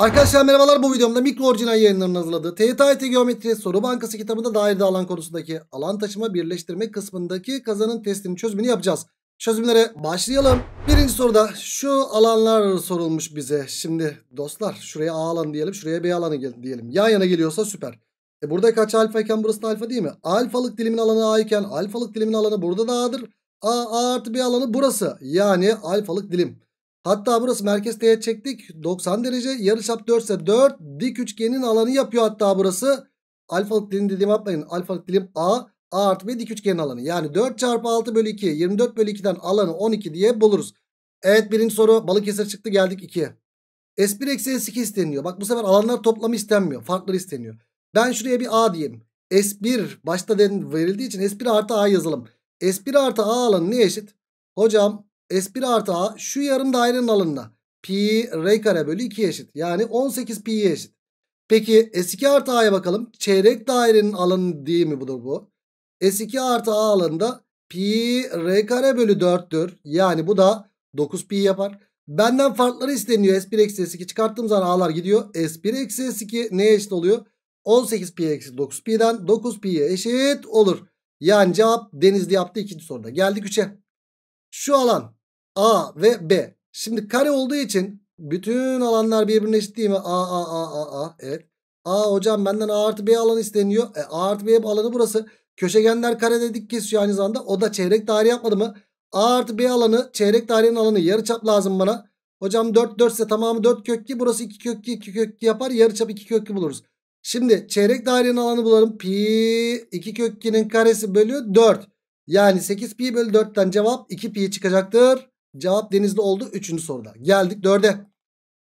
Arkadaşlar merhabalar bu videomda mikro orijinal yayınlarının hazırladığı TYT Geometri Soru Bankası kitabında dairede alan konusundaki alan taşıma birleştirme kısmındaki kazanın testinin çözümünü yapacağız. Çözümlere başlayalım. Birinci soruda şu alanlar sorulmuş bize. Şimdi dostlar şuraya A alanı diyelim şuraya B alanı diyelim. Yan yana geliyorsa süper. E burada kaç alfa iken burası da alfa değil mi? Alfalık dilimin alanı A iken alfalık dilimin alanı burada da A'dır. A, A artı B alanı burası. Yani alfalık dilim. Hatta burası merkez teğet çektik. 90 derece. Yarıçap 4 ise 4. Dik üçgenin alanı yapıyor hatta burası. Alfalık dilim dediğimi yapmayın. Alfalık dilim A. A artı B dik üçgenin alanı. Yani 4 çarpı 6 bölü 2. 24 bölü 2'den alanı 12 diye buluruz. Evet birinci soru Balıkesir çıktı geldik 2'ye. S1 eksi S2 isteniyor. Bak bu sefer alanlar toplamı istenmiyor. Farkları isteniyor. Ben şuraya bir A diyeyim. S1 başta verildiği için S1 artı A yazalım. S1 artı A alanı ne eşit? Hocam S1 artı A şu yarım dairenin alanına. Pi R kare bölü 2 eşit. Yani 18 pi'ye eşit. Peki S2 artı A'ya bakalım. Çeyrek dairenin alanı değil mi budur bu? S2 artı A alanında pi R kare bölü 4'tür. Yani bu da 9 pi yapar. Benden farkları isteniyor. S1 eksi S2 çıkarttığım zaman A'lar gidiyor. S1 eksi S2 neye eşit oluyor? 18 pi eksi 9 pi'den 9 pi'ye eşit olur. Yani cevap Denizli yaptı ikinci soruda. Geldik 3'e. Şu alan A ve B. Şimdi kare olduğu için bütün alanlar birbirine eşit değil mi? A, A, A, A, A. Evet. A hocam benden A artı B alanı isteniyor. E, A artı B alanı burası. Köşegenler kare dedik kesiyor aynı zamanda. O da çeyrek daire yapmadı mı? A artı B alanı çeyrek dairenin alanı yarıçap lazım bana. Hocam 4 4 ise tamamı 4 kökki. Burası 2 kökki 2 kökki yapar. Yarıçap 2 kökki buluruz. Şimdi çeyrek dairenin alanı bulalım. Pi 2 kökkinin karesi bölü 4. Yani 8 pi bölü 4'ten cevap 2 pi çıkacaktır. Cevap denizli oldu üçüncü soruda. Geldik dörde.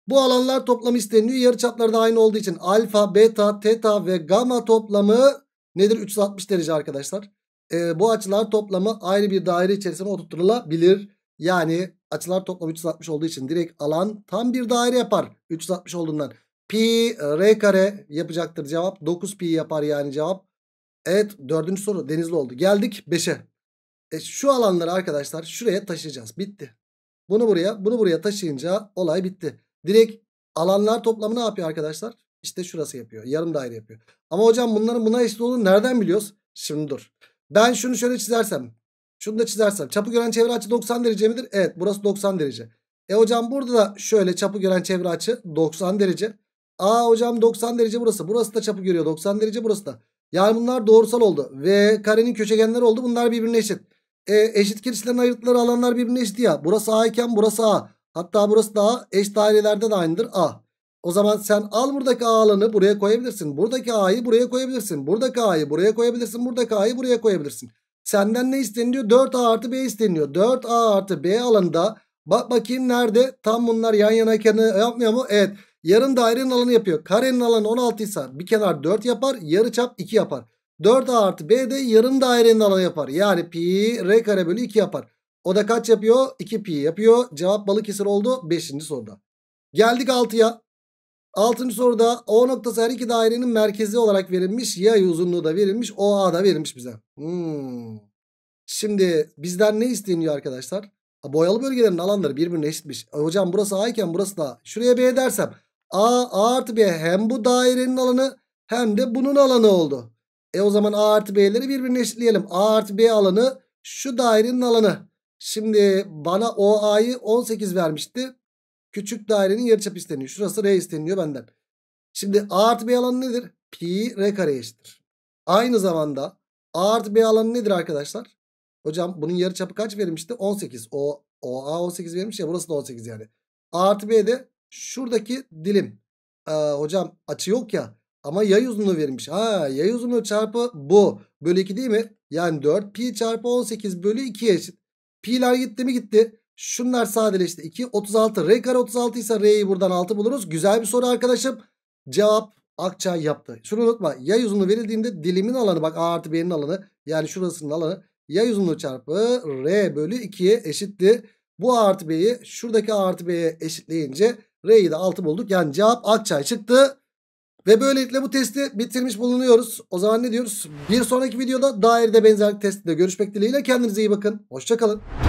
Bu alanlar toplamı isteniyor. Yarıçapları da aynı olduğu için alfa, beta, teta ve gamma toplamı nedir? 360 derece arkadaşlar. Ee, bu açılar toplamı ayrı bir daire içerisine oturtulabilir. Yani açılar toplamı 360 olduğu için direkt alan tam bir daire yapar. 360 olduğundan. Pi e, r kare yapacaktır cevap. 9 pi yapar yani cevap. Evet dördüncü soru denizli oldu. Geldik beşe. E şu alanları arkadaşlar şuraya taşıyacağız. Bitti. Bunu buraya bunu buraya taşıyınca olay bitti. Direkt alanlar toplamı ne yapıyor arkadaşlar? İşte şurası yapıyor. Yarım daire yapıyor. Ama hocam bunların buna eşit olduğunu nereden biliyoruz? Şimdi dur. Ben şunu şöyle çizersem. Şunu da çizersem. Çapı gören çevre açı 90 derece midir? Evet burası 90 derece. E hocam burada da şöyle çapı gören çevre açı 90 derece. Aa hocam 90 derece burası. Burası da çapı görüyor 90 derece burası da. Yani bunlar doğrusal oldu. Ve karenin köşegenleri oldu. Bunlar birbirine eşit. E, eşit kirişlerin ayırdıkları alanlar birbirine eşit ya. Burası A iken burası A. Hatta burası da A. Eş dairelerde de aynıdır A. O zaman sen al buradaki A alanı buraya koyabilirsin. Buradaki A'yı buraya koyabilirsin. Buradaki A'yı buraya koyabilirsin. Buradaki A'yı buraya koyabilirsin. Senden ne isteniyor? 4A artı B isteniyor. 4A artı B alanında bak bakayım nerede? Tam bunlar yan yanayken yapmıyor mu? Evet. Yarım dairenin alanı yapıyor. Karenin alanı 16 ise bir kenar 4 yapar. Yarı çap 2 yapar. 4A artı B de yarım dairenin alanı yapar. Yani pi R kare bölü 2 yapar. O da kaç yapıyor? 2 pi yapıyor. Cevap Balıkesir oldu 5. soruda. Geldik 6'ya. 6. soruda O noktası her iki dairenin merkezi olarak verilmiş. Yay uzunluğu da verilmiş. OA da verilmiş bize. Hmm. Şimdi bizden ne isteniyor arkadaşlar? Boyalı bölgelerin alanları birbirine eşitmiş. E, hocam burası A iken burası da A. Şuraya B dersem A, A artı B hem bu dairenin alanı hem de bunun alanı oldu. E o zaman A artı B'leri birbirine eşitleyelim. A artı B alanı şu dairenin alanı. Şimdi bana OA'yı 18 vermişti. Küçük dairenin yarıçapı isteniyor. Şurası R isteniyor benden. Şimdi A artı B alanı nedir? Pi R kare eşittir. Aynı zamanda A artı B alanı nedir arkadaşlar? Hocam bunun yarıçapı kaç vermişti? 18. O, o A 18 vermiş ya burası da 18 yani. A artı B de şuradaki dilim. Ee, hocam açı yok ya. Ama yay uzunluğu verilmiş. Ha yay uzunluğu çarpı bu. Bölü 2 değil mi? Yani 4 pi çarpı 18 bölü 2'ye eşit. Pi'ler gitti mi gitti. Şunlar sadeleşti. 2 36 r kare 36 ise r'yi buradan 6 buluruz. Güzel bir soru arkadaşım. Cevap akça yaptı. Şunu unutma. Yay uzunluğu verildiğinde dilimin alanı bak a artı b'nin alanı yani şurasının alanı yay uzunluğu çarpı r bölü 2'ye eşitti. Bu a artı b'yi şuradaki a artı b'ye eşitleyince r'yi de 6 bulduk. Yani cevap akça çıktı. Ve böylelikle bu testi bitirmiş bulunuyoruz. O zaman ne diyoruz? Bir sonraki videoda dairede benzerlik testinde görüşmek dileğiyle kendinize iyi bakın. Hoşçakalın.